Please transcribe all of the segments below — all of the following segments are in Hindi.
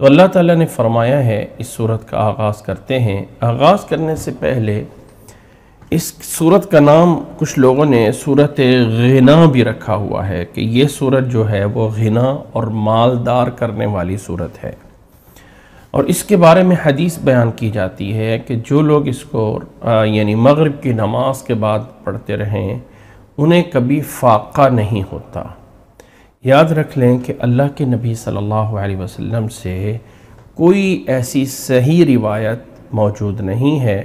तो अल्लाह ताला ने फरमाया है इस सूरत का आगाज़ करते हैं आगाज़ करने से पहले इस सूरत का नाम कुछ लोगों ने सूरत गना भी रखा हुआ है कि यह सूरत जो है वो गना और मालदार करने वाली सूरत है और इसके बारे में हदीस बयान की जाती है कि जो लोग इसको यानी मगरब की नमाज के बाद पढ़ते रहें उन्हें कभी फाका नहीं होता याद रख लें कि अल्लाह के नबी सल्लल्लाहु अलैहि वसल्लम से कोई ऐसी सही रिवायत मौजूद नहीं है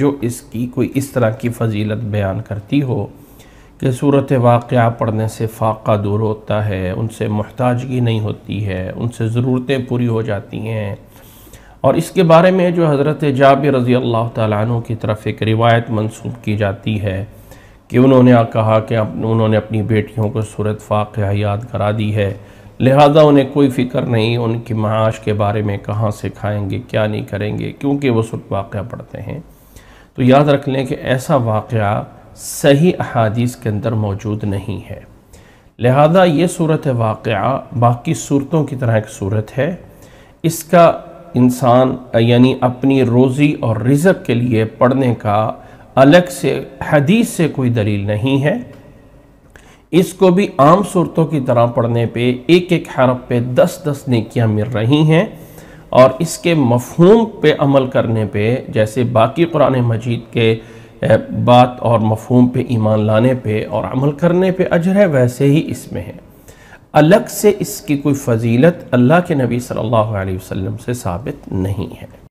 जो इसकी कोई इस तरह की फजीलत बयान करती हो कि सूरत वाक़ पढ़ने से फ़ाका दूर होता है उनसे मोहताजगी नहीं होती है उनसे ज़रूरतें पूरी हो जाती हैं और इसके बारे में जो हज़रत जाब रज़ी अल्लाह तु की तरफ एक रिवायत मनसूब की जाती है कि उन्होंने कहा कि उन्होंने अपनी बेटियों को सूरत फ़ाक़ याद करा दी है लिहाजा उन्हें कोई फ़िक्र नहीं उनकी माश के बारे में कहाँ से खाएँगे क्या नहीं करेंगे क्योंकि वो सुरत वाक़ पढ़ते हैं तो याद रख लें कि ऐसा वाक़ सही अहादीस के अंदर मौजूद नहीं है लिहाजा ये सूरत वाक़ बाकी सूरतों की तरह एक सूरत है इसका इंसान यानी अपनी रोज़ी और रिज़क के लिए पढ़ने का अलग से हदीस से कोई दलील नहीं है इसको भी आम सूरतों की तरह पढ़ने पे एक एक हरफ पे दस दस नेकियां मिल रही हैं और इसके मफहूम पे अमल करने पे जैसे बाकी कुरान मजीद के बात और मफहूम पे ईमान लाने पे और अमल करने पे अजर है वैसे ही इसमें है अलग से इसकी कोई फजीलत अल्लाह के नबी सल्लल्लाहु अलैहि वसल्लम से साबित नहीं है